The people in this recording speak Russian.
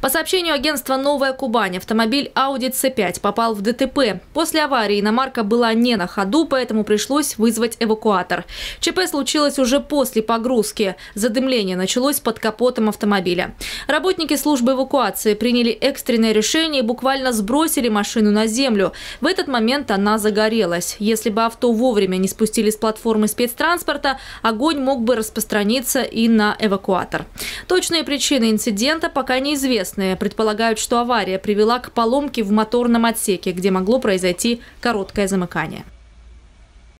По сообщению агентства «Новая Кубань», автомобиль Audi C5 попал в ДТП. После аварии иномарка была не на ходу, поэтому пришлось вызвать эвакуатор. ЧП случилось уже после погрузки. Задымление началось под капотом автомобиля. Работники службы эвакуации приняли экстренное решение и буквально сбросили машину на землю. В этот момент она загорелась. Если бы авто вовремя не спустили с платформы спецтранспорта, огонь мог бы распространиться и на эвакуатор. Точные причины инцидента пока неизвестны. Местные предполагают, что авария привела к поломке в моторном отсеке, где могло произойти короткое замыкание.